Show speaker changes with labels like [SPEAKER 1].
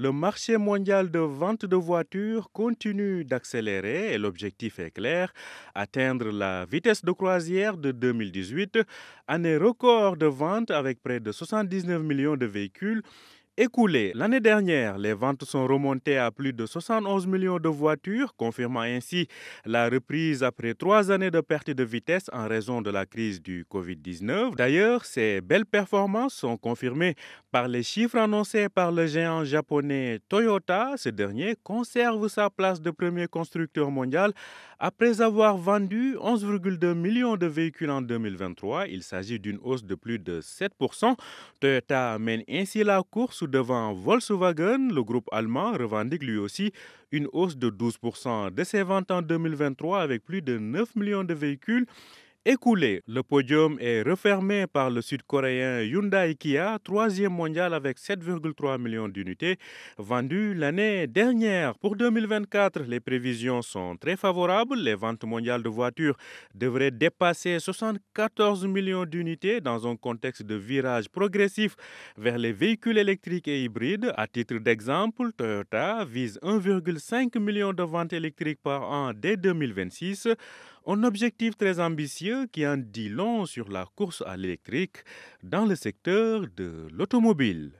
[SPEAKER 1] Le marché mondial de vente de voitures continue d'accélérer et l'objectif est clair, atteindre la vitesse de croisière de 2018, année record de vente avec près de 79 millions de véhicules écoulée l'année dernière, les ventes sont remontées à plus de 71 millions de voitures, confirmant ainsi la reprise après trois années de perte de vitesse en raison de la crise du Covid-19. D'ailleurs, ces belles performances sont confirmées par les chiffres annoncés par le géant japonais Toyota. Ce dernier conserve sa place de premier constructeur mondial après avoir vendu 11,2 millions de véhicules en 2023. Il s'agit d'une hausse de plus de 7%. Toyota mène ainsi la course devant Volkswagen, le groupe allemand revendique lui aussi une hausse de 12% de ses ventes en 2023 avec plus de 9 millions de véhicules écoulé. Le podium est refermé par le sud-coréen Hyundai Kia, troisième mondial avec 7,3 millions d'unités vendues l'année dernière. Pour 2024, les prévisions sont très favorables. Les ventes mondiales de voitures devraient dépasser 74 millions d'unités dans un contexte de virage progressif vers les véhicules électriques et hybrides. À titre d'exemple, Toyota vise 1,5 million de ventes électriques par an dès 2026. Un objectif très ambitieux qui en dit long sur la course à l'électrique dans le secteur de l'automobile.